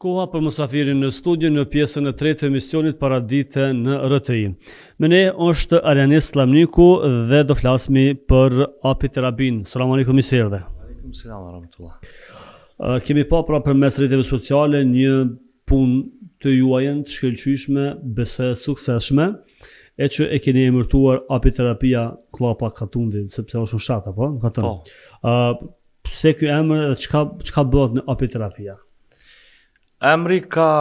Koha për mësafirin në studion në pjesën e tretë e misionit para dite në RTI. Me ne është Arjanis Slamniku dhe do flasmi për apiterabin. Terabin. Salamu alikum i sirve. Alikum salamu alam të la. Kemi pa pra për mes rriteve sociale një pun të juajen të shkelqyshme, bese sukseshme, e që e keni emërtuar apiterapia Terabia Klapa Katundin, sepse është në shata, po? Në po. Uh, se kjo emër dhe qka, qka bëhet në Api Po. Emri ka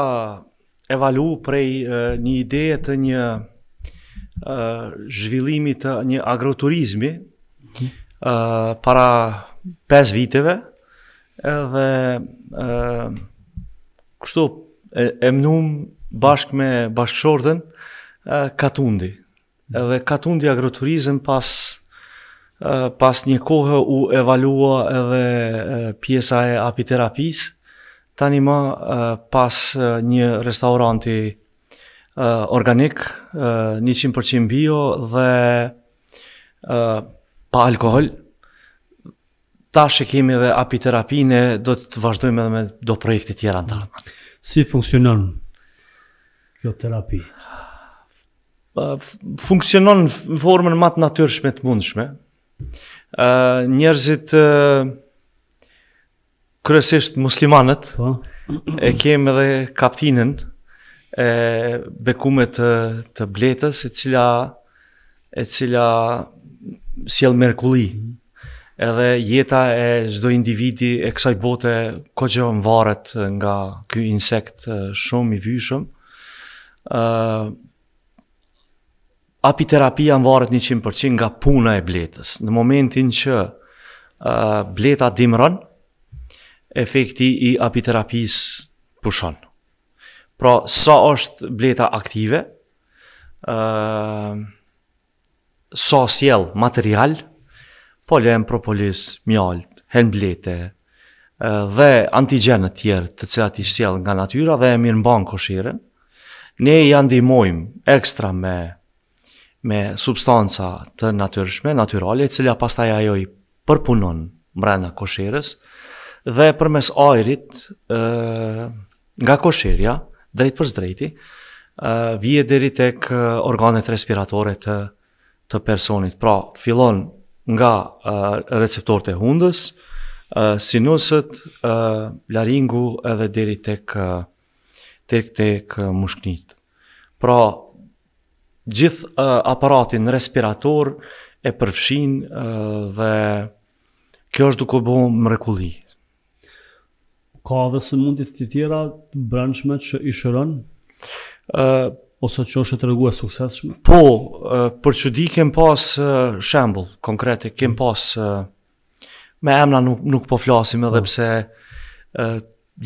evalu prej një ideje të një zhvillimit zhvillimi të një agroturizmi e, para 5 viteve edhe e, kështu e, mnum bashkë me bashkëshorëdhen Katundi. Edhe Katundi agroturizm pas pas një kohë u evalua edhe pjesa e apiterapisë tani më pas një restauranti organik, 100% bio dhe pa alkohol, ta e kemi dhe apiterapine, do të vazhdojmë edhe me do projekti tjera në tërë. Si funksionon kjo terapi? Funksionon në formën matë natyrshme të mundshme. Njerëzit kryesisht muslimanët, po. e kemë edhe kaptinën e bekume të, të bletës, e cila, e cila sjell mërkulli. Mm. Edhe jeta e çdo individi e kësaj bote kogjë varet nga ky insekt shumë i vyshëm. ë uh, Apiterapia më varet 100% nga puna e bletës. Në momentin që uh, bleta dimërën, efekti i apiterapisë pushon. Pra, sa është bleta aktive, ë uh, material polen, propolis mjalt hen blete dhe antigenet të tjerë të cilat i sjell nga natyra dhe e mirëmban koshirën ne i andimojmë ekstra me me substanca të natyrshme natyrale cilja pastaj ajo i përpunon brenda koshirës dhe përmes ajrit ë nga koshirja drejt për drejti ë vije deri tek organet respiratore të të personit. Pra, fillon nga receptorët e hundës, ë sinusët, laringu edhe deri tek tek tek mushkënit. Pra, gjithë aparatin respirator e përfshin dhe Kjo është duke bëhu mrekulli, ka dhe së mundit të tjera branqme që i shëron? Uh, ose që është të regu e sukseshme? Po, uh, për që di kem pas uh, shembul, konkrete, kem mm. pas uh, me emna nuk, nuk po flasim edhe po. pse uh,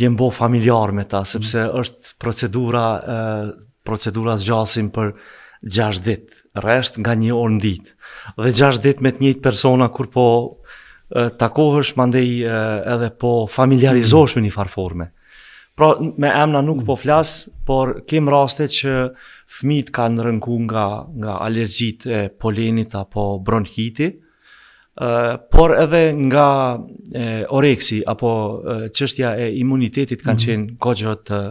jem bo familjar me ta, mm. sepse është procedura, uh, procedura zgjasim për 6 dit, resht nga një orë në dit. Dhe 6 dit me të njëjtë persona kur po takohësh mandej edhe po familiarizohesh me një farforme. Pra me emna nuk po flas, por kem raste që fëmijët kanë rënku nga nga alergjitë e polenit apo bronhiti, por edhe nga e, oreksi apo çështja e imunitetit kanë mhm. qenë kogjë të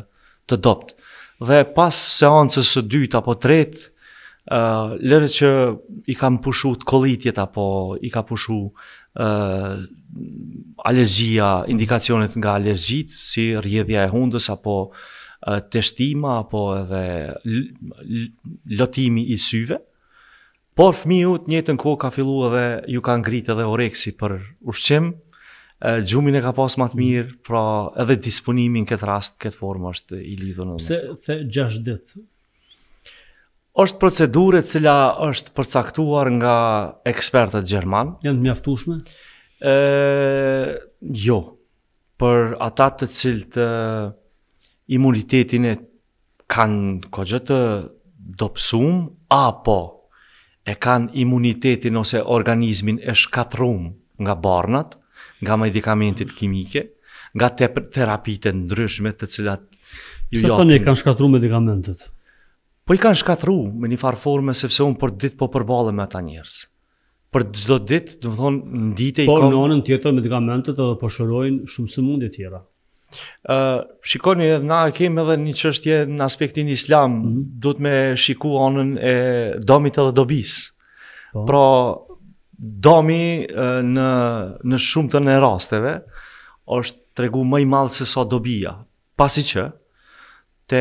të dopt. Dhe pas seancës së dytë apo tretë lërë që i kam pushu të kolitjet apo i ka pushu uh, alergjia, indikacionet nga alergjit, si rjedhja e hundës apo uh, testima apo edhe lotimi i syve. Por fëmiu të njëjtën kohë ka filluar edhe ju ka ngritë edhe oreksi për ushqim, gjumin e ka pas më të mirë, pra edhe disponimin këtë rast, këtë formë është i lidhë në Pse, të. Pse 6 ditë është procedurë e cila është përcaktuar nga ekspertët gjerman. Janë të mjaftueshme? Ë, jo. Për ata të cilët imunitetin e kanë kogjë të dopsum, apo e kanë imunitetin ose organizmin e shkatrum nga barnat, nga medikamentit kimike, nga terapitën ndryshme të cilat ju jokin. Se të një kanë shkatrum medikamentet? Po i kanë shkatru me një farë forme sepse unë për ditë po përbalë me ata njerës. Për gjdo ditë, dhe thonë, në dite i po, kom... Po në anën tjetër medikamentet edhe përshërojnë po shumë së mundje tjera. Uh, shikoni edhe na kemi edhe një qështje në aspektin islam, mm -hmm. duhet me shiku anën e domit edhe dobis. Po. Pra, domi në, në shumë të në rasteve, është tregu më i se sa so dobija. Pasi që, të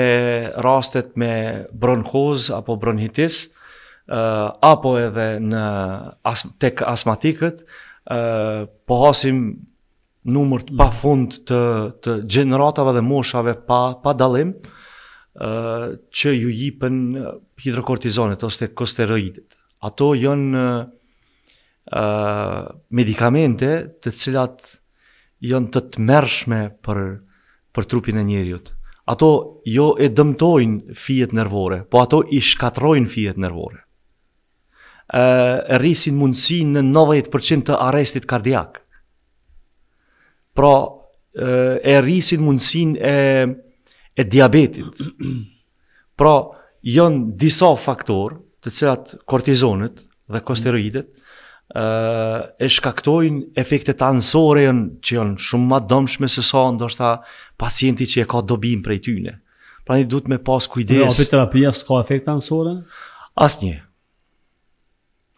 rastet me bronkoz apo bronhitis, uh, eh, apo edhe në as, tek asmatikët, uh, po hasim numër të pa fund të, të generatave dhe moshave pa, pa dalim, uh, që ju jipën hidrokortizonet ose kosteroidit. Ato jënë uh, medikamente të cilat jënë të të mërshme për, për trupin e njeriutë ato jo e dëmtojnë fijet nervore, po ato i shkatrojnë fijet nervore. E, e rrisin mundësi në 90% të arestit kardiak. Pra, e, e rrisin mundësin e, e diabetit. Pra, jonë disa faktor të cilat kortizonet dhe kosteroidet, mm e shkaktojnë efekte të ansore që janë shumë ma dëmshme se sa ndoshta pacienti që e ka dobim prej tyne. Pra një du me pas kujdes... Në apiterapia së ka efekte ansore? As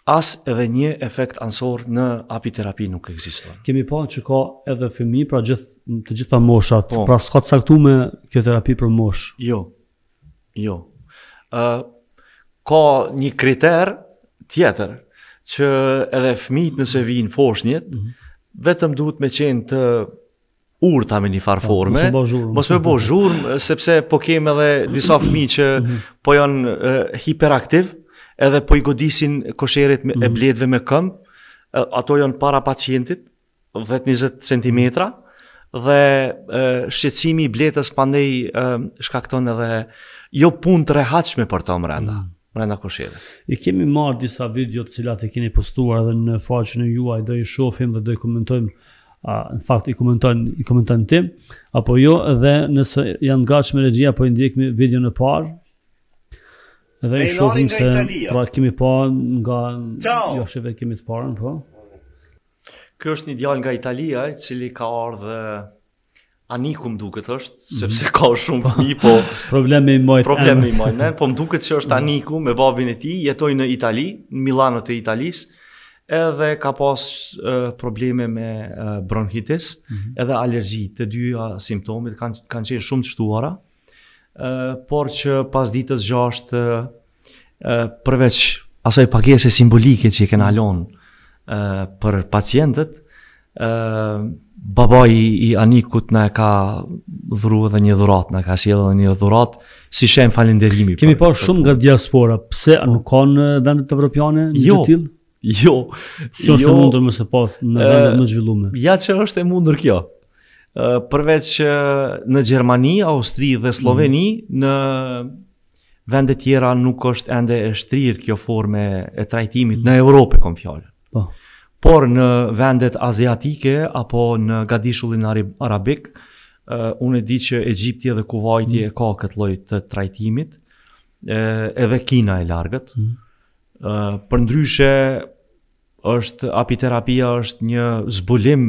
As edhe një efekt ansor në apiterapi nuk ekziston. Kemi pa që ka edhe fëmi pra gjith, të gjitha moshat, po, pra s'ka të saktu me kjo terapi për mosh? Jo. Jo. Uh, ka një kriter tjetër, që edhe fëmijët nëse vinë foshnjët, mm -hmm. vetëm duhet me qenë të urta me një farforme, po, ja, mos me bo zhurë, sepse po kemë edhe disa fëmijë që mm -hmm. po janë uh, hiperaktiv, edhe po i godisin kosherit me, mm -hmm. e mhm. bledve me këm, ato janë para pacientit, vetë 20 cm, dhe uh, shqecimi i bletës pandej uh, shkakton edhe jo pun të rehaqme për të mërenda. Mm -hmm brenda kosheres. I kemi marrë disa video të cilat e keni postuar edhe në faqën e juaj, do i shohim dhe do i komentojmë a në fakt i komentojnë i komenton ti apo jo dhe nëse janë gatshme regjia po i ndjekim videon e parë dhe i shohim se pra kemi pa nga jo shëve kemi të parën po Kjo është një djallë nga Italia, i cili ka ardhë, aniku më duket është, mhm. sepse ka shumë fëmi, po... Problemi i mojtë. Problemi i ne? po më duket që është mhm. aniku me babin e ti, jetoj në Itali, në Milano të Italis, edhe ka pas uh, probleme me uh, bronhitis, mm -hmm. edhe alergji, të dyja simptomit kanë kan qenë shumë të shtuara, uh, por që pas ditës gjasht, uh, përveç asaj pagese simbolike që i kena mhm. alonë uh, për pacientët, uh, baba i, i anikut në ka dhru edhe një dhurat, në ka sjell edhe një dhurat, si shem falënderimi. Kemi pa shumë nga diaspora, pse nuk kanë eh, vendet evropiane në jo, Jo, si jo. Si është e jo. mundur më së pas në vendet eh, më zhvilluara? Ja që është e mundur kjo. Eh, përveç në Gjermani, Austri dhe mhm. Sloveni, mm. në vendet tjera nuk është ende e shtrirë kjo forme e trajtimit mm. në Europë, kom fjallë. Po. Oh por në vendet aziatike apo në gadishullin arabik, uh, unë e di që Egjipti edhe Kuwaiti mm. e ka këtë lloj të trajtimit, e, edhe Kina e largët. Mm. Uh, për ndryshe është apiterapia është një zbulim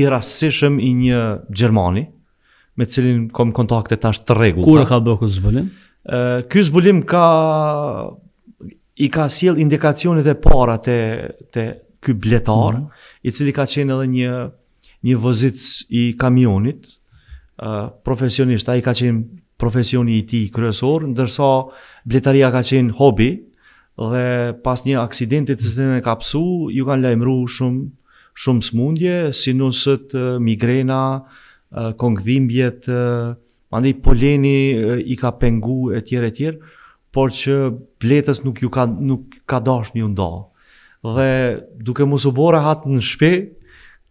i rastëshëm i një gjermani me të cilin kam kontakte tash të rregullta. Kur ka bërë zbulim? Ë uh, ky zbulim ka i ka sjell indikacionet e para te te ky bletar, mm -hmm. i cili ka qenë edhe një një vozic i kamionit, uh, profesionist ai ka qenë profesioni i tij kryesor, ndërsa bletaria ka qenë hobi dhe pas një aksidenti të cilën e ka psu, ju kanë lajmëruar shumë shumë smundje, sinusët, migrena, kongdhimbjet, mandi poleni i ka pengu e tjere tjere, por që bletës nuk ju ka, nuk ka dash një ndohë dhe duke mos u bora hat në shtëpi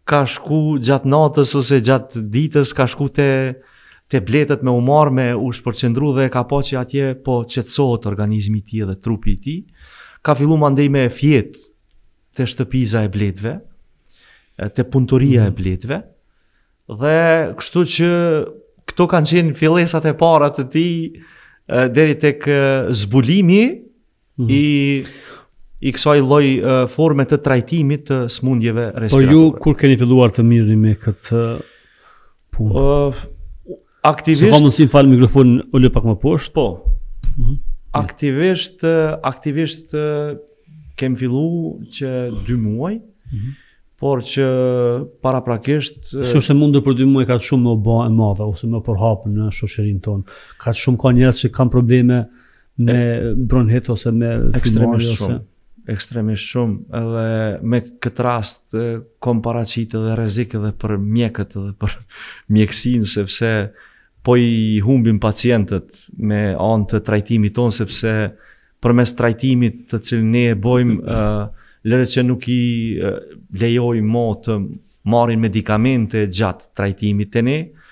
ka shku gjatë natës ose gjatë ditës ka shku te te bletët me umar me u shpërqendru dhe ka po që atje po qetësohet organizmi i ti tij dhe trupi i ti, tij ka filluar mandej me fjet te shtëpiza e bletëve te punëtoria mm -hmm. e mhm. bletëve dhe kështu që këto kanë qenë fillesat e para të tij deri tek zbulimi mm -hmm. i i kësaj lloj forme të trajtimit të smundjeve respiratore. Po ju kur keni filluar të mirëni me këtë punë? Ëh, uh, aktivisht. Sa më fal mikrofon ulë pak më poshtë. Po. Uhum. Aktivisht aktivisht kem fillu që 2 muaj. Uhum. Por që para prakisht... Së është e mundur për 2 muaj ka të shumë me oba e madha, ose me përhapë në shosherin tonë. Ka të shumë ka njerës që kanë probleme me bronhet ose me ekstremisht shumë ekstremisht shumë edhe me këtë rast kom paracit edhe rezik edhe për mjekët edhe për mjekësin sepse po i humbim pacientët me anë të trajtimit tonë sepse për mes trajtimit të cilë ne e bojmë uh, lërë që nuk i uh, lejoj mo të marin medikamente gjatë trajtimit të ne, uh,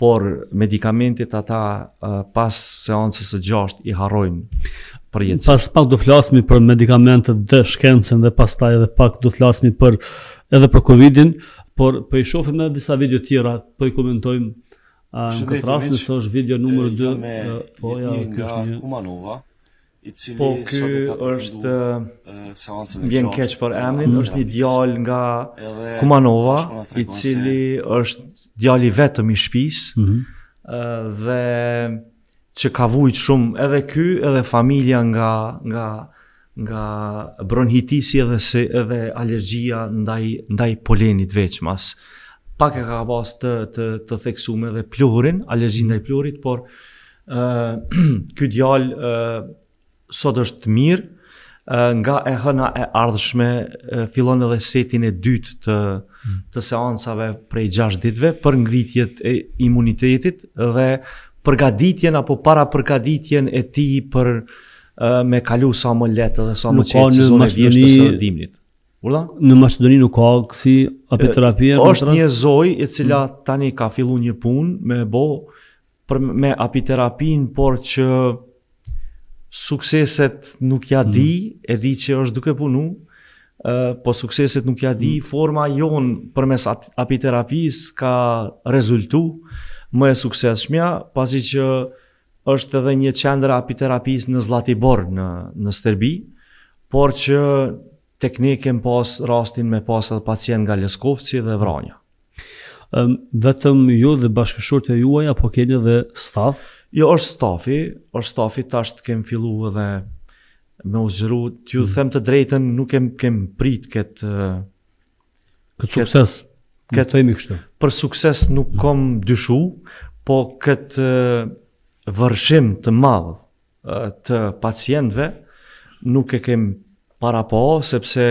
por medikamentit ata uh, pas seancës së gjashtë i harrojnë për jetë. Pas pak do flasim për medikamentet dhe shkencën dhe pastaj edhe pak do flasim për edhe për Covidin, por po i shohim edhe disa video tjera, po i komentojmë uh, në këtë rast, nëse është video numër 2, po ja, kjo është një Kumanova. Një po kjo është seancën e vjen për emrin, është një djalë nga Kumanova, i cili është i vetëm i shtëpisë. Ëh. Mhm. dhe që ka vujt shumë edhe ky edhe familja nga nga nga bronhitisi edhe se edhe alergjia ndaj ndaj polenit veçmas. Pak e ka pas të të të dhe edhe pluhurin, alergji ndaj pluhurit, por ë uh, ky djalë uh, sot është mirë, nga e hëna e ardhshme fillon edhe setin e dytë të, të seansave prej 6 ditve për ngritjet e imunitetit dhe përgaditjen apo para përgaditjen e ti për me kalu sa më letë dhe sa më qëtë sezonin zonë e vjeshtë të së Në Macedoni nuk ka kësi apeterapia? është një zoj e cila mm. tani ka fillu një pun me bo për me apiterapin, por që sukseset nuk ja di, mm. e di që është duke punu, uh, po sukseset nuk ja di, mm. forma jon përmes apiterapis ka rezultu më e sukses shmja, pasi që është edhe një qendra apiterapis në Zlatibor, në, në Sterbi, por që teknikën pas rastin me pasat pacient nga Leskovci dhe Vranja vetëm ju dhe bashkëshorët e juaj apo keni edhe staf? Jo, është stafi, është stafi tash të kem fillu edhe me u zgjeru, ju mm. them të drejten, nuk kem, kem prit këtë... Këtë sukses, këtë, të temi kështë. Për sukses nuk kom dyshu, po këtë vërshim të madhë të pacientve, nuk e kem para po, sepse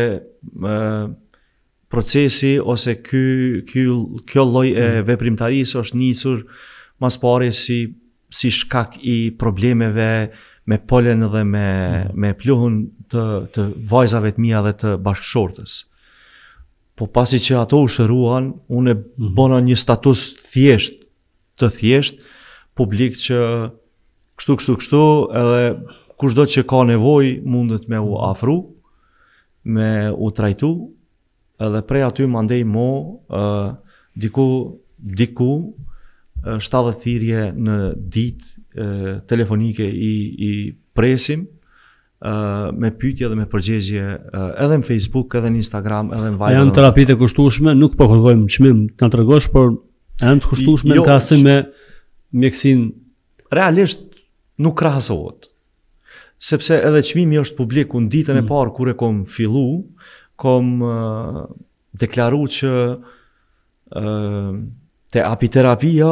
procesi ose ky ky kjo lloj e mm. veprimtarisë është nisur më së pari si si shkak i problemeve me polen dhe me mm. me pluhun të të vajzave të mia dhe të bashkëshortës. Po pasi që ato u shëruan, unë e mm-hmm. bëna një status thjesht të thjesht publik që kështu kështu kështu edhe kushdo që ka nevojë mundet me u mm-hmm. afru me u trajtu, edhe prej aty më ndej mo uh, diku diku uh, 70 thirje në dit uh, telefonike i, i presim uh, me pytje dhe me përgjigje uh, edhe në Facebook, edhe në Instagram edhe në Viber. janë të rapit e kushtushme, nuk po këllgojmë çmim, qmim të por janë të kushtushme jo, në krasi me mjekësin realisht nuk krahasohet. sepse edhe çmimi është publiku në ditën e mm. parë kure kom fillu, kom deklaru që te apiterapia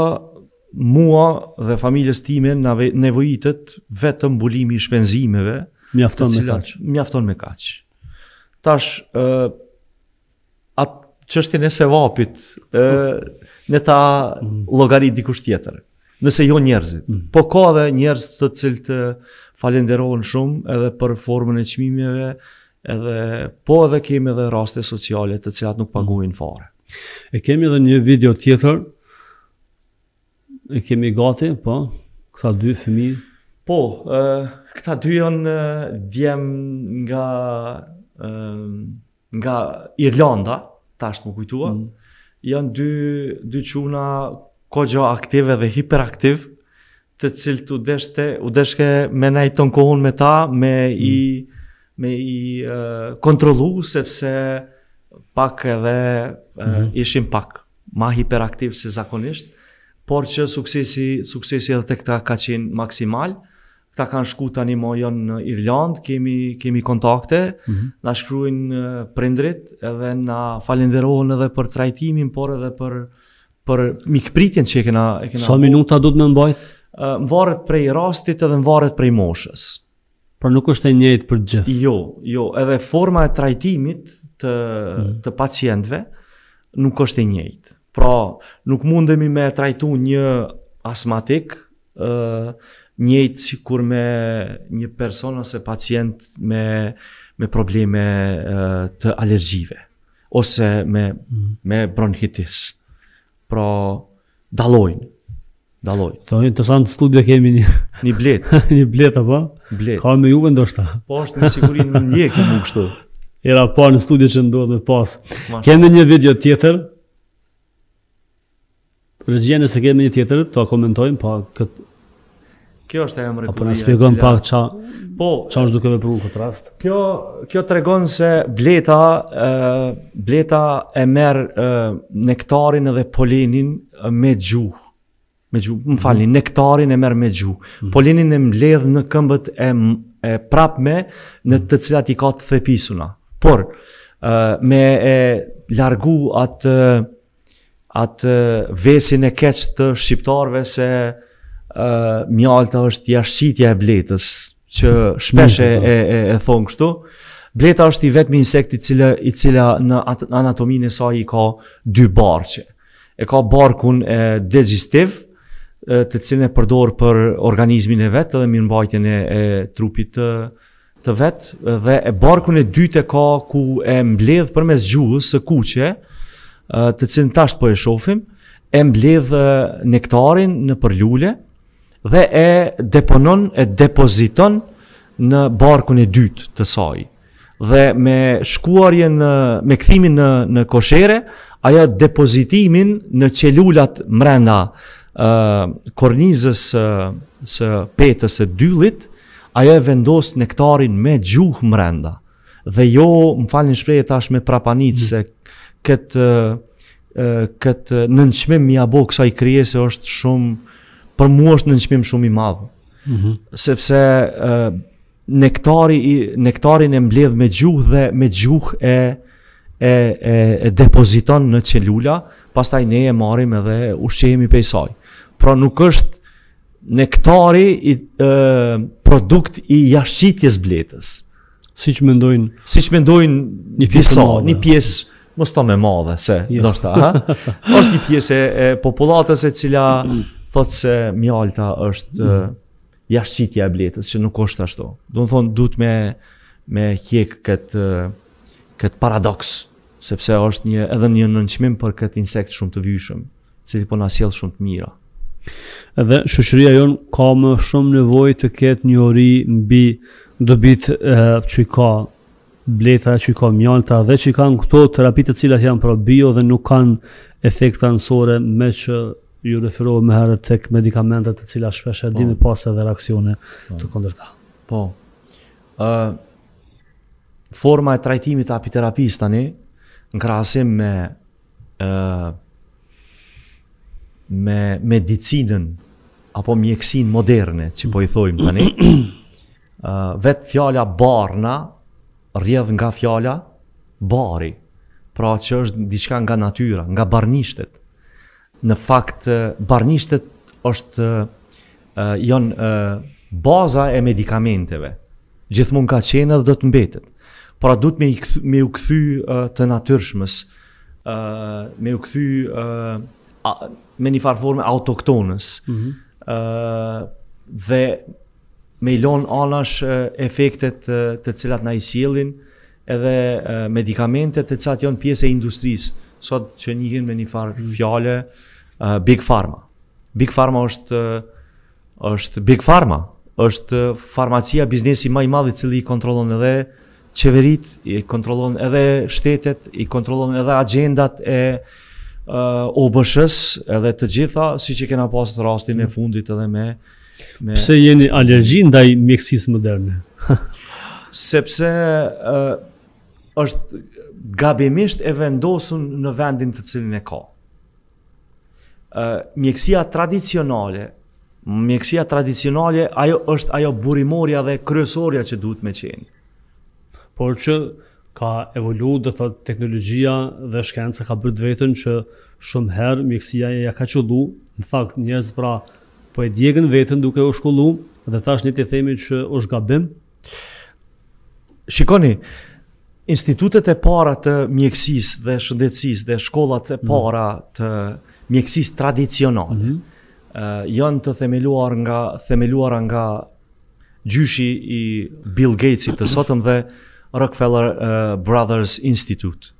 mua dhe familjes time na nevojitet vetëm mbulimi i shpenzimeve mjafton me kaq mjafton me kaq tash ë at çështjen e sevapit ë ne ta mm. llogarit dikush tjetër nëse jo njerëzit mm. po ka dhe njerëz të cilët falenderohen shumë edhe për formën e çmimeve edhe po edhe kemi edhe raste sociale të cilat nuk paguajnë fare. E kemi edhe një video tjetër. E kemi gati, po, këta dy fëmijë. Po, ë këta dy janë djem nga ë nga Irlanda, tash më kujtuam. Mm. Jan dy dy çuna kojo aktive dhe hiperaktiv të cilë të udeshke me nejton kohën me ta, me i, mm me i uh, kontrolu sepse pak edhe uh, mm -hmm. ishim pak ma hiperaktiv se zakonisht, por që suksesi, suksesi edhe të këta ka qenë maksimal, këta kanë shku tani mo jonë në Irlandë, kemi, kemi kontakte, mm -hmm. na shkruin prindrit edhe na falenderohen edhe për trajtimin, por edhe për, për mikpritjen që e kena... E kena Sa minuta do të me mbajtë? Më varet prej rastit edhe më varet prej moshës. Por nuk është e njëjtë për të gjithë. Jo, jo, edhe forma e trajtimit të mm. të pacientëve nuk është e njëjtë. Pra, nuk mundemi me trajtu një astmatik ë njëjtë si kur me një person ose pacient me me probleme të alergjive ose me mm. me bronkitis. Pra, dallojnë. Dalloj. Të interesant studio kemi një një një bletë, apo? Bletë. Ka me Juve ndoshta. Po është me në një ekip më kështu. Era pa në studio që ndodhet më pas. Kemi një video tjetër. Regjia se kemi një tjetër, ta komentojmë pa Kjo është e mërë Apo në shpjegon pak qa, po, qa është duke vepru këtë rast? Kjo, kjo të regon se bleta, e, bleta e merë nektarin edhe polenin me gjuhë me gju, më falni, mm. nektarin e merë me gju, mm. polinin e mbledh në këmbët e, e prap me në mhm. të cilat i ka të thepisuna. Por, uh, me e largu atë atë vesin e keq të shqiptarve se uh, mjalta është jashqitja e bletës, që mhm. shpeshe mhm. e, e, e thonë kështu, bleta është i vetmi insekt i cila, i cila në anatominë e saj i ka dy barqe. E ka barkun e digestive, të cilën e përdor për organizmin e vet dhe mirëmbajtjen e, e trupit të të vet dhe e barkun e dytë ka ku e mbledh përmes gjuhës së kuqe, të cilën tash po e shohim, e mbledh nektarin në përlule dhe e deponon e depoziton në barkun e dytë të saj. Dhe me shkuarjen në me kthimin në në koshere, ajo depozitimin në qelulat mrena, kornizës uh, së petës së dyllit, ajo e vendos nektarin me gjuhë mrenda. Dhe jo, më falni shprej tash me prapanit mm. se këtë, këtë nënqmim mja bo kësa i krije se është shumë, për mu është nënqmim shumë i madhë. Mm -hmm. Sepse nektari, nektarin e mbledh me gjuhë dhe me gjuhë e, e, e, e depoziton në qelula, pastaj ne e marim edhe ushqehemi pe i sajë pra nuk është nektari i e, produkt i jashtëqitjes bletës. Siç mendojnë, siç mendojnë një pjesë, një pjesë mos ta më madhe se jo. ndoshta, ha. Është një pjesë e, e popullatës e cila thotë se mjalta është mm. e bletës, që nuk është ashtu. Do të thonë duhet me me qek këtë kët paradoks, sepse është një edhe një nënçmim për këtë insekt shumë të vyshëm, i cili po na sjell shumë të mira. Dhe shëshëria jonë ka më shumë nevoj të ketë një ori mbi dobit e, që i ka bleta, që i ka mjalta dhe që i ka në këto terapitët cilat janë pra bio dhe nuk kanë efekt ansore me që ju referohë me herë tek medikamentet të cilat shpesh e dini po. pas edhe reakcione po. të kondërta. Po, uh, forma e trajtimit të apiterapis tani, në krasim me me medicinën apo mjekësinë moderne, që po i thojmë tani, uh, vetë fjalla barna rjedhë nga fjalla bari, pra që është diçka nga natyra, nga barnishtet. Në fakt, barnishtet është uh, jonë uh, baza e medikamenteve. Gjithë mund ka qenë dhe do të mbetet. Pra du të me, me u këthy uh, të natyrshmës, uh, me u këthy uh, me një farë formë autoktonës. Mm -hmm. Dhe me ilon anash efektet të cilat na i sielin edhe medikamentet të cilat janë pjesë e industrisë. Sot që njëhin me një farë mm fjale, Big Pharma. Big Pharma është, është Big Pharma është farmacia biznesi më i madh i cili i kontrollon edhe qeverit, i kontrollon edhe shtetet, i kontrollon edhe agjendat e uh, OBSH-s edhe të gjitha siç e kemi pas në rastin e mm. fundit edhe me me pse jeni alergji ndaj mjekësisë moderne? Sepse uh, është gabimisht e vendosur në vendin të cilin e ka. Uh, mjekësia tradicionale, mjekësia tradicionale ajo është ajo burimoria dhe kryesorja që duhet me qenë. Por që ka evolu, dhe thot, teknologjia dhe shkenca ka bërë dvetën që shumë herë mjekësia e ja ka qëllu, në fakt njëzë pra po e djegën vetën duke u shkollu, dhe thash një të themi që është gabim. Shikoni, institutet e para të mjekësis dhe shëndetsis dhe shkollat e mhm. para të mjekësis tradicional, mm -hmm. uh, janë të themeluar nga, themeluar nga gjyshi i Bill Gatesit të sotëm dhe Rockefeller uh, Brothers Institute uh,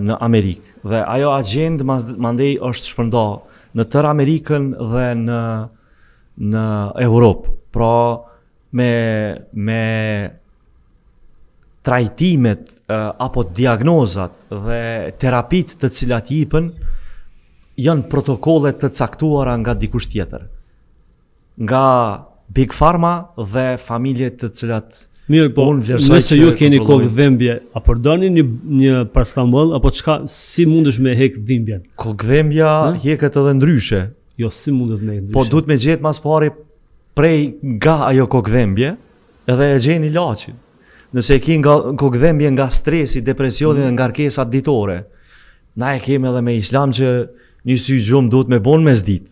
në Amerikë. Dhe ajo agjendë mandej është shpërnda në tërë Amerikën dhe në, në Europë. Pra me, me trajtimet uh, apo diagnozat dhe terapit të cilat jipën janë protokolle të caktuara nga dikush tjetër. Nga Big Pharma dhe familjet të cilat jipën Mirë, po, nëse ju keni kokë dhembje, a doni një, një parastamol, apo çka si mundesh me hek dhimbjen? Kokë dhembja heket edhe ndryshe. Jo, si mundet me po, ndryshe? Po, duhet me gjetë mas pari prej ga ajo kokë dhembje, edhe e gjeni lachin. Nëse e ki nga kokë dhembje nga stresi, depresioni mm. dhe nga rkesat ditore, na e kemi edhe me islam që një sy duhet me bon me zdit,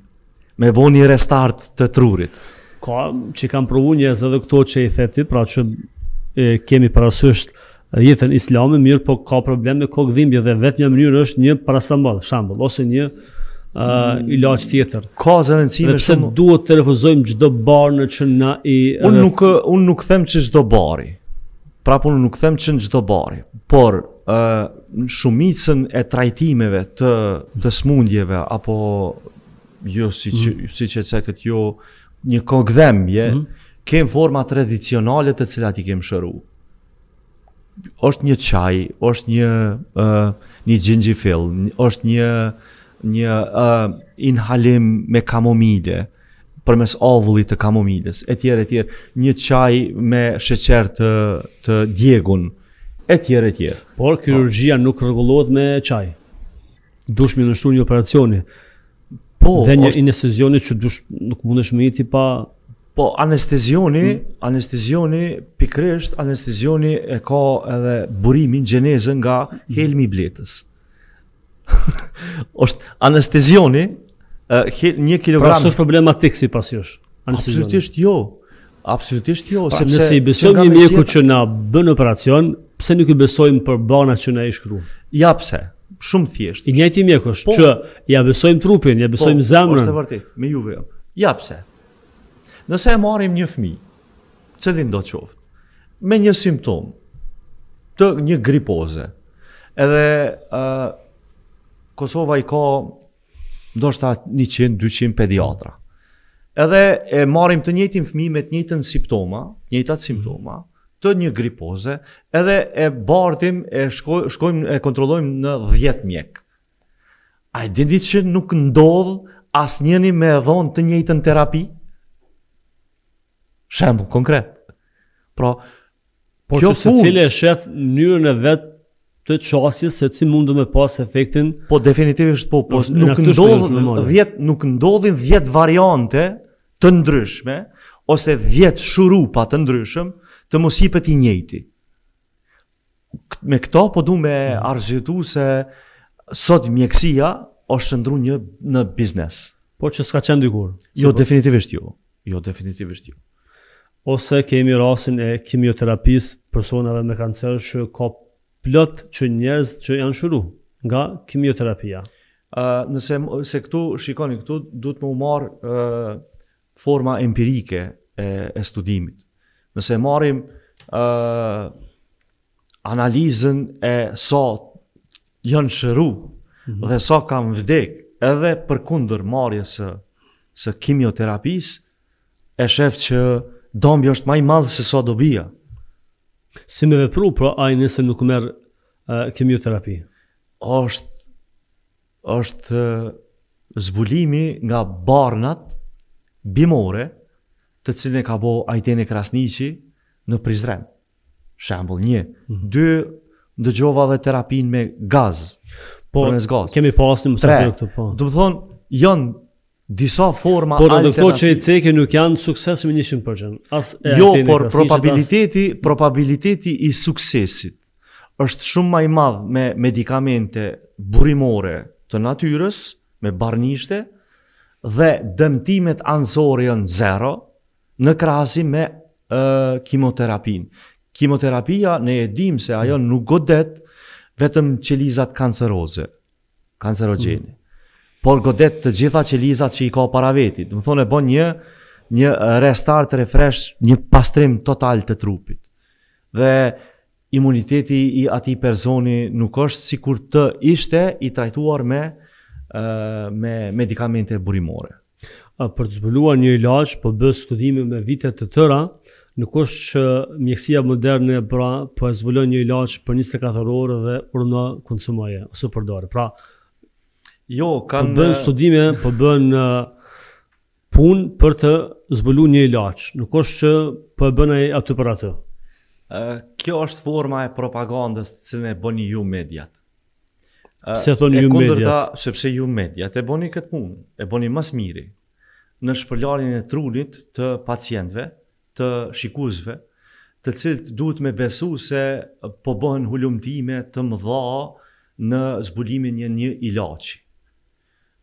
me bon një restart të trurit ka që kam provu një zë dhe këto që i theti, pra që e, kemi parasysht jetën islami, mirë po ka problem me kokë dhimbje dhe vetë një mënyrë është një parasambol, shambull, ose një a uh, tjetër ka zëvendësime se shumë... duhet të refuzojmë çdo bar në që na i un nuk un nuk them që çdo bari prapë un nuk them që çdo bari por uh, në shumicën e trajtimeve të të smundjeve apo jo siç mm. siç e thekët jo një kogdhemje, mm -hmm. forma tradicionale të cilat i kem shëru. është një qaj, është një, uh, një gjingjifil, është një, një uh, inhalim me kamomide, për mes avullit të kamomides, e tjere, e tjere, një qaj me sheqer të, të djegun, e tjere, e tjere. Por, kirurgjia nuk rëgullohet me qaj. Dushmi në shtu një operacioni. Po, dhe një është... anestezioni që dush nuk mundesh me iti pa po anestezioni, hmm. anestezioni pikërisht anestezioni e ka edhe burimin gjenezën nga hmm. helmi i bletës. Ësht anestezioni uh, he, 1 kg. Pra s'është problematik si pas jush. Absolutisht jo. Absolutisht jo, pra, sepse nëse i besojmë një mjeku që na bën operacion, pse nuk i besojmë për bana që na i shkruan? Ja pse shumë thjesht. I njëjti mjek është po, që ja besojm trupin, ja besojm po, zemrën. Po, është e me juve. Ja pse? Nëse e marrim një fëmijë, cili do të qoftë, me një simptom të një gripoze. Edhe uh, Kosova i ka ndoshta 100-200 pediatra. Edhe e marim të njëtim fmi me të njëtën simptoma, njëtët simptoma, mm të një gripoze, edhe e bartim, e shkojmë, e kontrollojmë në dhjetë mjek. A i dindi që nuk ndodhë as njëni me dhonë të njëjtën terapi? Shemë, konkret. Pra, Por kjo fun... Por që se cilë e shef njërën e vetë të qasjes, se cilë mundu me pas efektin... Po, definitivisht po, po nuk, ndodhë të nuk ndodhin 10 variante të ndryshme, ose 10 shurupa të ndryshme, të mos jipet i njëti. Me këto po du me mm. arzitu se sot mjekësia është shëndru një në biznes. Po që s'ka qenë dykur? Jo, definitivisht jo. Jo, definitivisht jo. Ose kemi rasin e kimioterapis personave me kancer që ka plot që njerëz që janë shuru nga kimioterapia. Uh, nëse se këtu shikoni këtu duhet më u marr uh, forma empirike e, e studimit. Nëse marim ë uh, analizën e sa janë shëru mm -hmm. dhe sa kam vdek edhe për kundër marje së, së kimioterapis e shef që dombi është maj madhë se sa do bia si me vepru pra a nëse nuk merë uh, kimioterapi është është zbulimi nga barnat bimore mm të cilën e ka bo Ajdeni krasniqi në Prizren. Shembol, një. Mm -hmm. Dë, ndëgjova dhe terapin me gaz. Po, gaz. kemi pas një mësë po. të këtë po. Tre, dëmë thonë, janë disa forma por, alternative. Por, në që i ceke nuk janë sukses me 100%. As e jo, por, probabiliteti, as... probabiliteti i suksesit është shumë maj madhë me medikamente burimore të natyres, me barnishte, dhe dëmtimet anësore janë zero, në krasi me uh, kimoterapin. Kimoterapia ne e dim se ajo mm. nuk godet vetëm qelizat kanceroze, kancerogeni. Mm. Por godet të gjitha qelizat që i ka para vetit. të thonë e një, një restart, refresh, një pastrim total të trupit. Dhe imuniteti i ati personi nuk është si kur të ishte i trajtuar me, uh, me medikamente burimore për të zbuluar një ilaç po bë studime me vite të tëra, në kusht që mjekësia moderne pra po e zbulon një ilaç për 24 orë dhe urna konsumoje ose përdore. Pra jo, kanë po bën studime, po bën punë për të zbuluar një ilaç. Nuk është që po e bën ai aty për atë. kjo është forma e propagandës që ne bëni ju mediat. Se thoni ju mediat? Kundërta, sepse ju mediat e bëni këtë punë, e bëni mas miri, në shpërlarjen e trunit të pacientëve, të shikuesve, të cilët duhet me besu se po bëhen hulumtime të mëdha në zbulimin një një ilaci.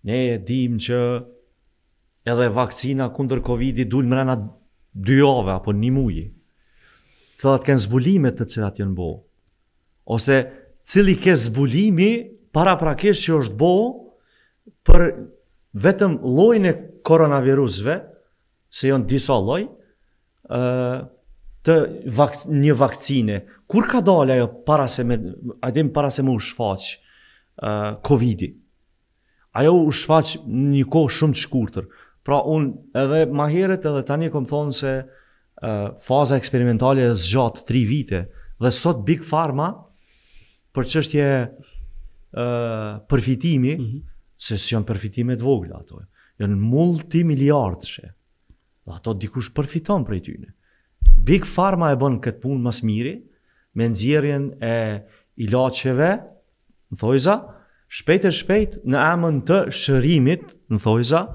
Ne e dim që edhe vakcina kunder Covid-i dul më rena dy ove, apo një muji. cilat kënë zbulimet të cilat janë bo. Ose cili ke zbulimi para prakesh që është bo për vetëm lojnë e koronavirusve, se jonë disa loj, të vak një vakcine. Kur ka dalë ajo para se me, adem para se më u shfaqë Covid-i? Ajo u shfaq një kohë shumë të shkurëtër. Pra unë edhe ma heret edhe tani kom thonë se uh, faza eksperimentale e zgjatë 3 vite dhe sot Big Pharma për qështje uh, përfitimi, mm -hmm. se s'jon përfitime të vogla atoj janë multimiliardëshe. Dhe ato dikush përfiton për e tyne. Big Pharma e bën këtë punë mas miri, me nëzirjen e ilaqeve, në thojza, shpejt e shpejt në amën të shërimit, në thojza,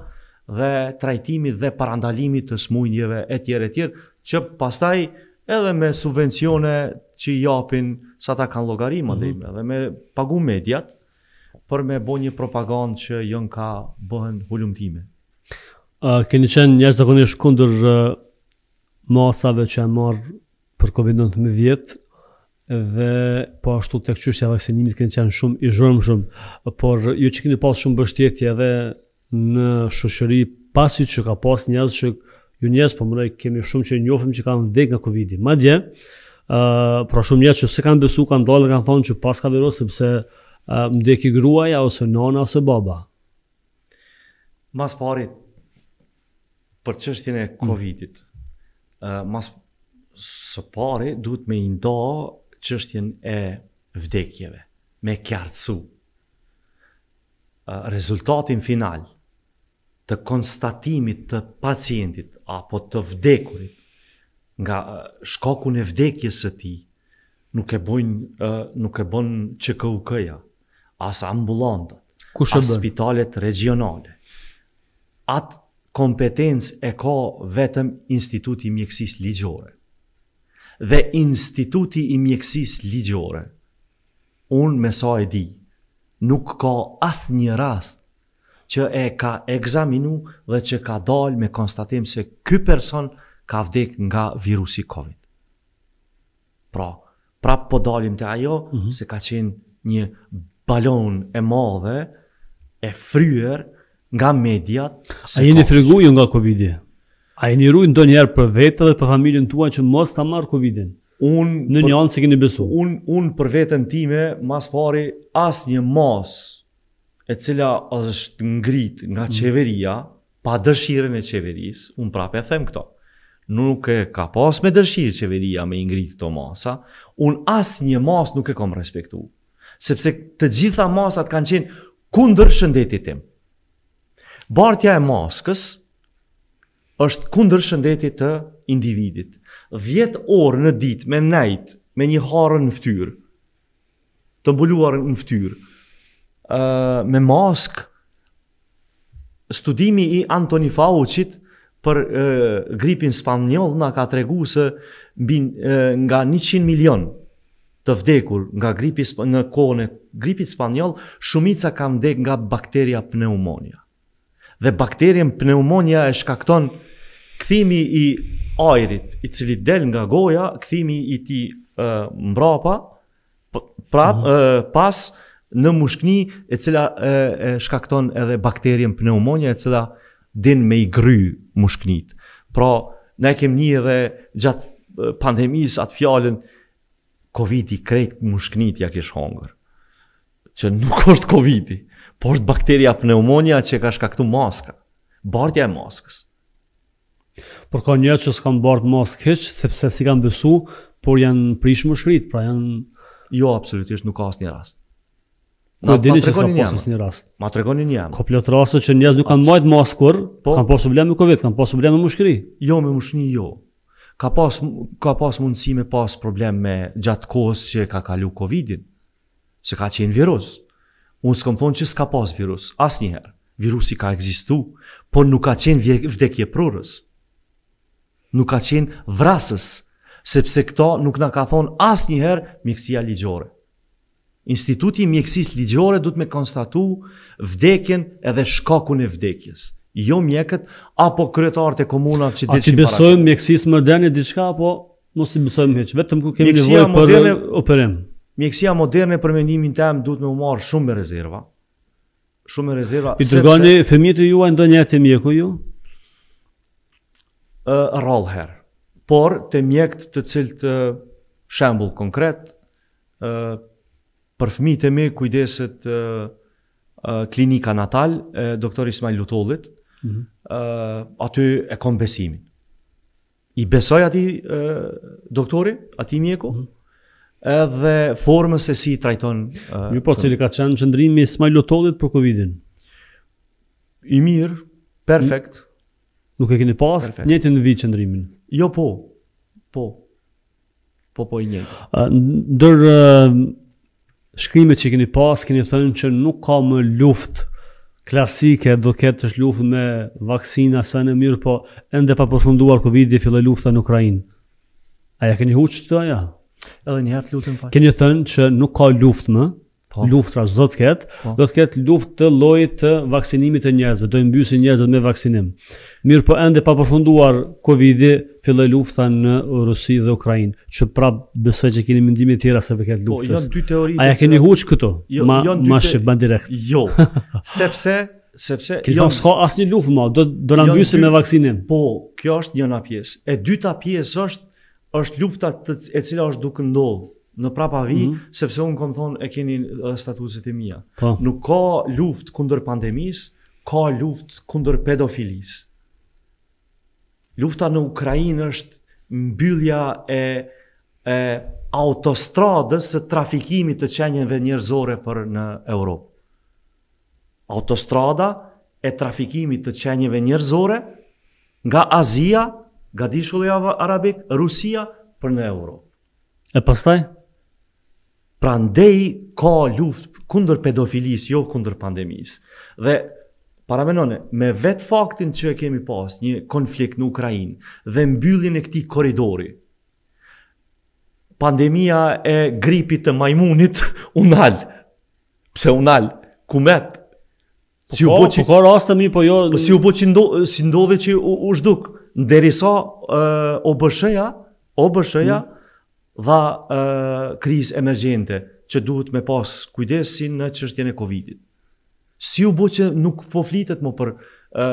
dhe trajtimit dhe parandalimit të smunjeve e tjere tjere, që pastaj edhe me subvencione që i japin sa ta kanë logari më mhm. mm -hmm. dhe me pagu mediat, për me bo një propagandë që jënë ka bëhen hullumtime. Uh, keni qenë njështë të konjë uh, masave që e marë për COVID-19 dhe po ashtu të këqyshja vaksinimit keni qenë shumë i zhërëm shumë, por ju që keni pas shumë bështjetje edhe në shoqëri pasi që ka pas njerëz që ju njështë po mëroj kemi shumë që njohim që kanë ndek nga Covidi. Madje ë uh, pra shumë njerëz që s'e kanë besu kanë dalë kanë thonë që pas ka virus sepse i gruaja ose nona ose baba. Mas pari, për qështjene e Covidit, mas së pari duhet me indo qështjen e vdekjeve, me kjartësu. Rezultatin final të konstatimit të pacientit apo të vdekurit nga shkakun e vdekjes së tij nuk e bojnë nuk e bën ckuk as ambulantët, as spitalet regionale. Atë kompetencë e ka vetëm instituti i mjekësisë ligjore. Dhe instituti i mjekësisë ligjore, unë me sa e di, nuk ka asë një rast që e ka egzaminu dhe që ka dalë me konstatim se ky person ka vdek nga virusi COVID. Pra, pra po dalim të ajo, mm -hmm. se ka qenë një balon e madhe, e fryer nga mediat. A jeni frigu nga Covidi? A jeni ruj ndo njerë për vete dhe për familjen tua që mos ta marrë Covidin? Un, në një anë si keni besu. Unë un për vetën time, mas pari, as një mas e cila është ngrit nga mm. qeveria, pa dëshiren e qeveris, unë prape e them këto, nuk e ka pas me dëshirë qeveria me ngrit të masa, unë as një mas nuk e kom respektu sepse të gjitha masat kanë qenë kundër shëndetit tim. Bartja e maskës është kundër shëndetit të individit. Vjetë orë në ditë me nejtë, me një harën në ftyrë, të mbuluar në ftyrë, me maskë, studimi i Antoni Faucit për gripin spanjoll nga ka tregu se nga 100 milion të vdekur nga gripi në kohën e gripit spanjoll, shumica ka vdekur nga bakteria pneumonia. Dhe bakterien pneumonia e shkakton kthimi i ajrit, i cili del nga goja, kthimi i tij mbrapa, prap mm -hmm. e, pas në mushkëni e cila e, e shkakton edhe bakterien pneumonia e cila din me i gry mushkënit. Pra, ne kemi një edhe gjatë pandemis atë fjalën Covid i krejt mushknit ja kish hongër. Që nuk është Covid i, po është bakteria pneumonia që ka shkaktu maska. Bartja e maskës. Por ka një që s'kan bartë maskë hiç, sepse si kanë bësu, por janë prishë më pra janë... Jo, absolutisht, nuk ka asë një po rast. Ma dini që s'ka një rast. Ma të regoni një Ka plot rastë që njës nuk kanë majtë maskur, po? kanë posë probleme me Covid, kanë posë probleme me mushkri. Jo, me mushkri, jo ka pas ka pas mundësi me pas problem me gjatë kohës që ka kalu Covidin, se ka qenë virus. Unë s'kam thonë që s'ka pas virus asnjëherë. Virusi ka ekzistuar, por nuk ka qenë vdekje prurës. Nuk ka qenë vrasës, sepse këto nuk na ka thonë asnjëherë mjekësia ligjore. Instituti i mjekësisë ligjore duhet me konstatu vdekjen edhe shkakun e vdekjes jo mjekët, apo kryetarët e komunat që diçka. para. A që besojmë mjekësisë moderne diçka, apo mos i besojmë heqë, vetëm ku kemi nevoj për operim? Mjekësia moderne për mendimin tim duhet me marr shumë me rezerva. Shumë me rezerva. I dërgani, sepse... fëmijët e juaj ndonjë jetë mjeku ju? Uh, herë, Por të mjekët të cilët shembull konkret, uh, për fëmijët e mi kujdeset uh, klinika natal e doktor Ismail Lutollit, -hmm. uh, aty e kon besimin. I besoj ati uh, doktori, ati mjeku, mm -hmm. edhe formës e si trajton. Uh, Mi po, cili ka qenë qëndrimi Smajlo Tollit për Covidin? I mirë, perfekt. Nuk e keni pas, njëti në vit qëndrimin? Jo po, po. Po po i njëtë. Uh, ndër uh, shkrimet që keni pas, keni thënë që nuk ka më luftë klasike do ketë të shluftë me vaksina sa në mirë, po ende pa përfunduar Covid-i fillë e lufta në Ukrajin. Aja keni huqë të aja? Edhe një hertë lutën fa. Keni thënë që nuk ka luftë më, Po. luftra të ket, po. do të ket luftë të llojit të vaksinimit të njerëzve, do i mbysin njerëzit me vaksinim. Mirë, po ende pa përfunduar Covidi, filloi lufta në Rusi dhe Ukrainë, që prap besoj që keni mendime të tjera se për këtë luftë. Po, janë dy teori. A keni huaj këtu? Jo, ma, janë dy. Ma te... shqip, direkt. Jo. Sepse sepse Kjo jo s'ka asnjë luftë më, do do na mbysin me vaksinim. Po, kjo është njëna pjesë. E dyta pjesë është është lufta të, e cila është duke ndodhur në prapa vi, mm -hmm. sepse unë kom thonë e keni statusit e mija. Pa. Po. Nuk ka luft kundër pandemis, ka luft kundër pedofilis. Lufta në Ukrajinë është mbyllja e, e autostradës së trafikimit të qenjeve njerëzore për në Europë. Autostrada e trafikimit të qenjeve njerëzore nga Azia, nga dishulli arabik, Rusia për në Europë. E pastaj? Pra ndej ka luft kundër pedofilis, jo kundër pandemis. Dhe paramenone, me vetë faktin që kemi pas një konflikt në Ukrajinë dhe mbyllin e këti koridori, pandemia e gripit të majmunit unal, pse unal, kumet, po Si u po që ka raste mi po jo. Po si u bë që ndo si ndodhi që u, u zhduk derisa uh, OBSH-ja, OBSH-ja mm dha e, kriz emergjente që duhet me pas kujdesin në qështjen e Covidit. Si u bo që nuk po flitet më për e,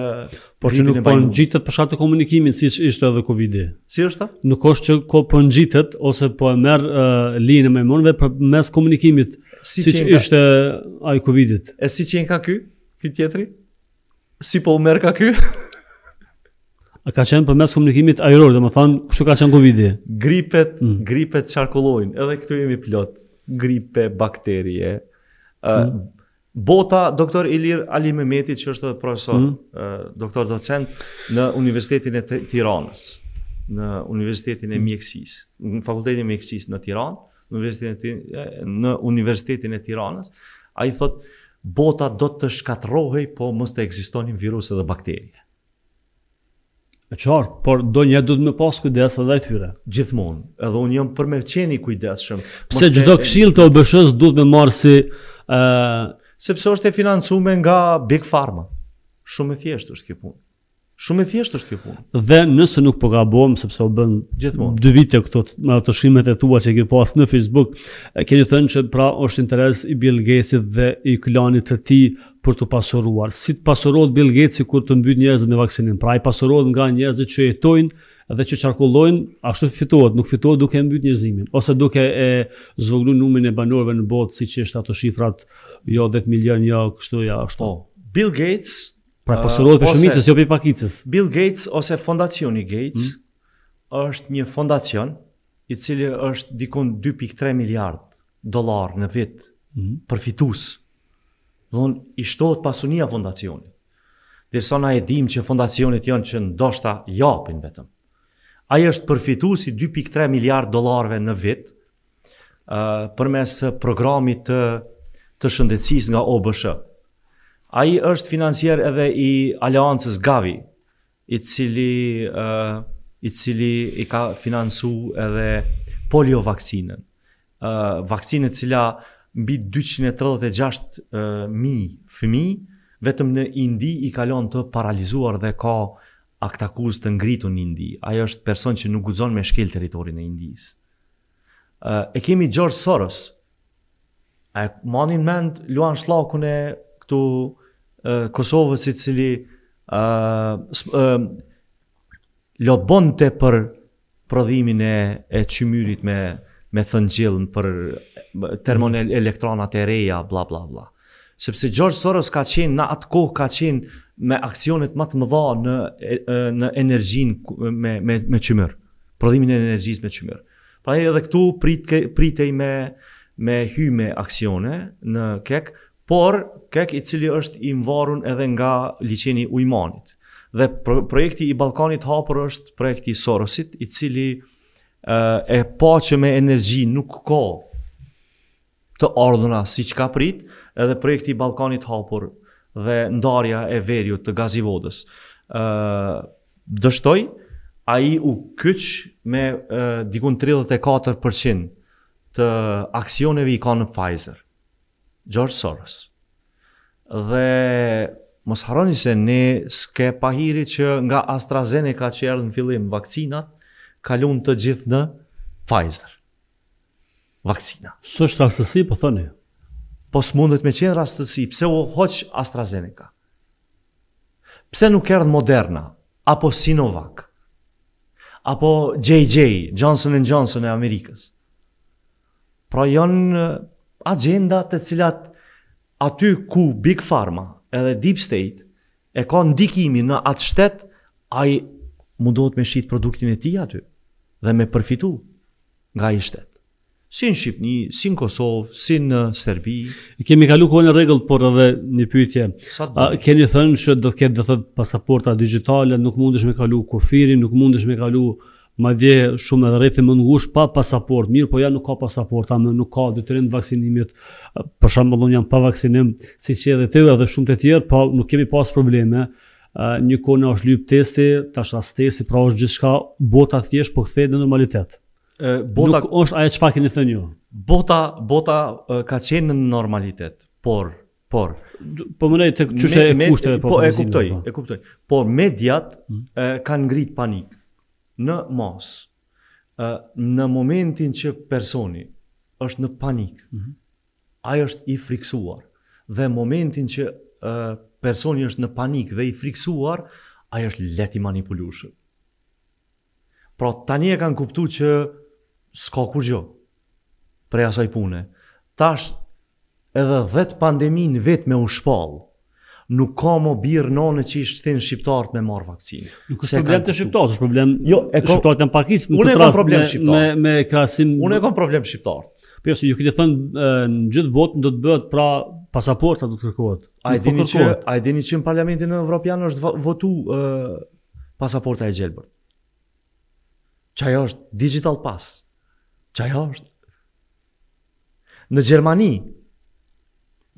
Por që nuk po ngjitet për shkak të komunikimit siç ishte edhe Covidi. Si është? Nuk është që ko po ngjitet ose po e merr linë e mëmonëve për mes komunikimit siç si ishte ai Covidit. E siç jeni ka ky? këtë tjetri? Si po u merr ka ky? A ka qenë përmes komunikimit ajror, dhe më thanë, kështu ka qenë Covid-i? Gripet, mm. gripet qarkullojnë, edhe këtu jemi plot. Gripe, bakterie. Mm. Bota, doktor Ilir Ali Mehmeti, që është profesor, mm. doktor docent, në Universitetin e Tiranës, në Universitetin e mm. Mjekësis, në Fakultetin e Mjekësis në Tiranë, në Universitetin e, në Universitetin e Tiranës, a i thotë, bota do të shkatrohej, po mështë të egzistonin viruset dhe bakterie. E qartë, por do një du të me pas kujdes edhe e tyre. Gjithmonë, edhe unë jam për me qeni kujdes shumë. Pse gjithdo këshil të obëshës du të me marë si... Sepse është e financume nga Big Pharma. Shumë e thjeshtë është kjo punë. Shumë e thjeshtë është kjo punë. Dhe nëse nuk po gabojmë sepse u bën gjithmonë dy vite këto me ato shkrimet e tua që ke pas në Facebook, keni thënë që pra është interes i Bill Gatesit dhe i klanit të tij për të pasuruar. Si të pasurohet Bill Gates i kur të mbyt njerëzit me vaksinin. Pra i pasurohet nga njerëzit që jetojnë dhe që qarkullojnë, ashtu fitohet, nuk fitohet duke e mbyt njerëzimin. Ose duke e zvoglu numin e banorve në botë, si që është ato shifrat, jo 10 milion, jo kështu, ja, ashtu. Oh, Bill Gates... Pra pasurohet uh, për shumicës, jo për pakicës. Bill Gates ose fondacioni Gates hmm? është një fondacion i cili është dikun 2.3 miliard dolar në vit mm -hmm. Dhon i shtohet pasunia fondacionit. Dhe sa na e dim që fondacionet janë që ndoshta japin vetëm. Ai është përfituesi 2.3 miliard dollarëve në vit, ë uh, përmes programit të të shëndetësisë nga OBSH. Ai është financiar edhe i Aleancës Gavi, i cili ë uh, i cili i ka financuar edhe poliovaksinën. ë uh, e cila mbi 236.000 uh, fëmi, vetëm në Indi i kalon të paralizuar dhe ka aktakuz të ngritu në Indi. Ajo është person që nuk guxon me shkel teritorin e Indis. Uh, e kemi George Soros. E manin mend, luan Shllakun e këtu uh, Kosovës i cili uh, uh, lobonte për prodhimin e, e qymyrit me me thënë gjillën për termon elektronat e reja, bla, bla, bla. Sepse George Soros ka qenë, në atë kohë ka qenë me aksionet më të mëdha në, në energjin me, me, me qymyrë, prodhimin e energjis me qymyrë. Pra e edhe këtu prit, pritej me, me hy me aksione në kek, por kek i cili është i mvarun edhe nga liqeni ujmanit. Dhe pro, projekti i Balkanit hapër është projekti Sorosit, i cili e pa po që me energji nuk ka të ardhëna si që ka prit, edhe projekti Balkanit hapur dhe ndarja e verju të gazivodës. Dështoj, a i u kyç me dikun 34% të aksioneve i ka në Pfizer, George Soros. Dhe mos haroni se ne s'ke pahiri që nga AstraZeneca që erdhë në fillim vakcinat, kalun të gjithë në Pfizer. Vakcina. Së është rastësi, po thoni? Po së mundet me qenë rastësi, pse u hoqë AstraZeneca? Pse nuk erën Moderna, apo Sinovac, apo JJ, Johnson Johnson e Amerikës? Pra janë agenda të cilat aty ku Big Pharma edhe Deep State e ka ndikimi në atë shtetë, a i mundohet me shqitë produktin e ti aty dhe me përfitu nga i shtetë. Si në Shqipëni, si në Kosovë, si në Serbi. Kemi kalu kohën e regullë, por edhe një pytje. keni thënë që do këtë dhe thëtë pasaporta digitale, nuk mundesh me kalu kofiri, nuk mundesh me kalu ma dje shumë edhe rethi më ngush pa pasaport, mirë po ja nuk ka pasaporta, amë nuk ka dy të rinë vaksinimit, për shambëllon jam pa vaksinim, si që edhe të edhe shumë të tjerë, pa po nuk kemi pas probleme, një kone është lypë testi, ta është testi, pra është gjithë shka bota thjesht po këthej në normalitet. bota, Nuk është aje që fa keni thënë ju? Bota, bota ka qenë në normalitet, por... Por, po më nejtë, që shë e kushtëve po Po, e kuptoj, po. e kuptoj. Por, mediat hmm. e, kanë ngrit panik në mos, e, në momentin që personi është në panik, mm -hmm. ajo është i friksuar, dhe momentin që personi është në panik dhe i friksuar, ai është leti manipulush. Pra tani e kanë kuptu që s'ka kur gjo prej asaj pune. Tash edhe vetë pandemin vetë me u shpallë, nuk ka më birë nane që i shtin shqiptarët me marë vakcinë. Nuk është problem të shqiptarët, është problem jo, e ko... shqiptarët në pakisë, nuk të trasë me, me, me krasim... Unë e kam problem shqiptarët. Për po, jo, ju këtë thënë, në gjithë botë në do të bëhet pra pasaporta do të kërkohet. A e dini që a e dini që në parlamentin evropian është votu pasaporta e gjelbër. Çaj është digital pass. Çaj është në Gjermani.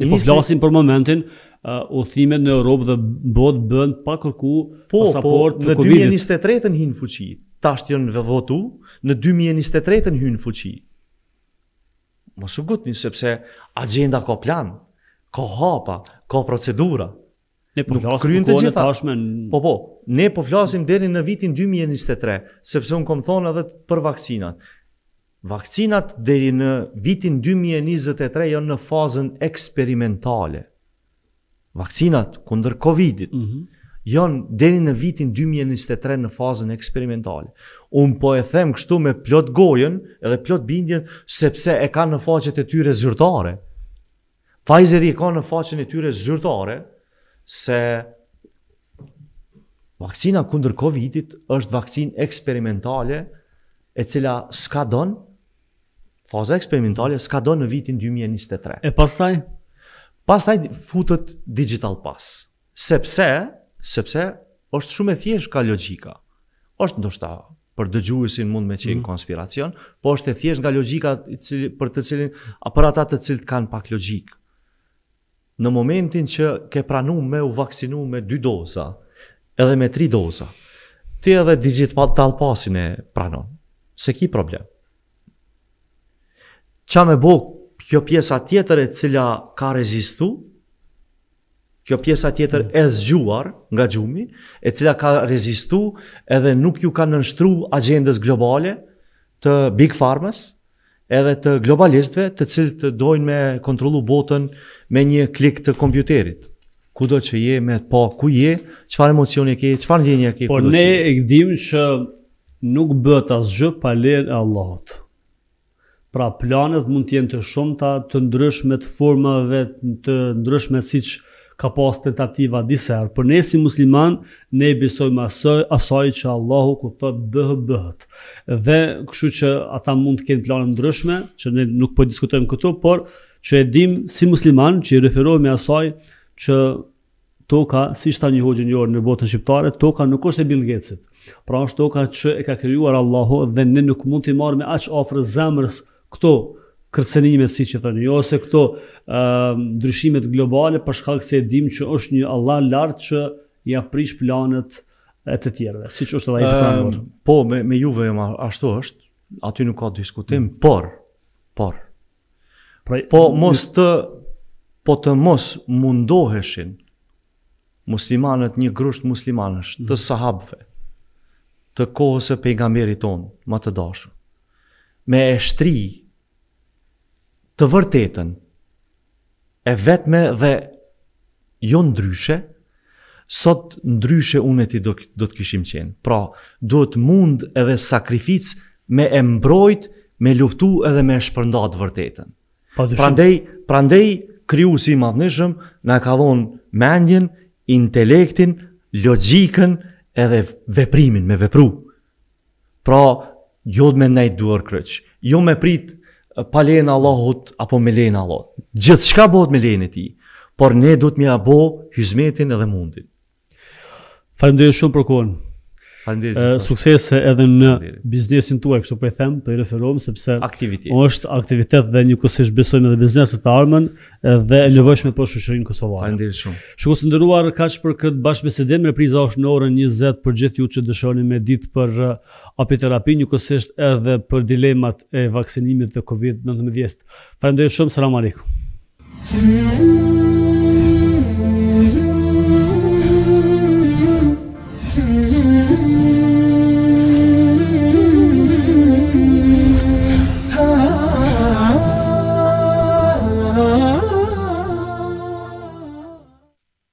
Ne po flasim për momentin uh, udhimet në Europë dhe bot bën pa kërku po, po pasaport po, në Covid. Po në 2023 ën hyn në fuqi. Tash janë në votu në 2023 ën hyn në fuqi. Mos u gutni sepse agjenda ka plan ka hapa, ka procedura. Ne po flasim të gjitha. tashme. Po po, ne po flasim deri në vitin 2023, sepse un kam thonë edhe për vaksinat. Vaksinat deri në vitin 2023 janë në fazën eksperimentale. Vaksinat kundër Covidit mm -hmm. janë deri në vitin 2023 në fazën eksperimentale. Un po e them kështu me plot gojën edhe plot bindjen sepse e kanë në faqet e tyre zyrtare. Pfizer i ka në faqen e tyre zyrtare se vakcina kundër Covidit është vakcin eksperimentale e cila s'ka don faza eksperimentale s'ka don në vitin 2023. E pastaj? Pastaj futët digital pas. Sepse, sepse është shumë e thjesht ka logika. Është ndoshta për dëgjuesin mund me qenë mm. konspiracion, po është e thjesht nga logika për të cilin aparatat të cilët kanë pak logjikë në momentin që ke pranu me u vaksinu me dy doza, edhe me tri doza, ti edhe digital tal pasin e pranon, se ki problem. Qa me bo kjo pjesa tjetër e cila ka rezistu, kjo pjesa tjetër mm. e zgjuar nga gjumi, e cila ka rezistu edhe nuk ju ka nënshtru agendës globale të Big Pharma's, edhe të globalistëve, të cilët të dojnë me kontrolu botën me një klik të kompjuterit. Kudo që je, me po, ku je, qëfar emocioni ke, qëfar një një ke, Por ne e gdim që nuk bët asgjë pa lirë e Allahot. Pra planet mund të jenë të shumë të, të ndryshme të formëve, të ndryshme si që ka pas tentativa diser, për ne si musliman, ne i besojmë asoj, asoj që Allahu ku thot të bëhë bëhët. Dhe këshu që ata mund të kenë plane ndryshme, që ne nuk po diskutojmë këtu, por që e dim si musliman që i referojmë asaj që toka, si shta një hoqë një orë në botën shqiptare, toka nuk është e bilgecit. Pra është toka që e ka kryuar Allahu dhe ne nuk mund të i marrë me aqë ofrë zemrës këto, kërcenime si që thënë, jo ose këto ndryshimet globale për shkak se e dim që është një Allah lartë që ja prish planet e të tjerëve, si që është Allah i të pranur. Po, me, me juve e ashtu është, aty nuk ka diskutim, por, por, pra, po mos të, po të mos mundoheshin muslimanët një grusht muslimanësht mm. të sahabëve, të kohës e pejgamberit tonë, ma të dashë, me e të vërtetën e vetme dhe jo ndryshe, sot ndryshe unë ti do do të kishim qenë. Pra, duhet mund edhe sakrific me e mbrojt, me luftu edhe me shpërndat vërtetën. Prandaj, prandaj kriju si madhëshëm na ka dhënë mendjen, intelektin, logjikën edhe veprimin me vepru. Pra, jo me ndaj duar kryq, jo me prit pa lejen Allahut apo me lejen Allahut. Gjithçka bëhet me lejen e tij, por ne duhet më ja bë hyzmetin edhe mundin. Faleminderit shumë për kohën. Faleminderit. Suksese edhe në biznesin tuaj, kështu po i them, po i referohem sepse Është aktivitet dhe një kusish besojmë edhe bizneset të armën dhe e nevojshme për shoqërinë kosovare. Faleminderit shumë. Shikoj të nderuar kaq për këtë bashkëbisedim, repriza është në orën 20 për gjithë ju që dëshironi me ditë për apiterapi, një kusish edhe për dilemat e vaksinimit të COVID-19. Faleminderit shumë, selam aleikum.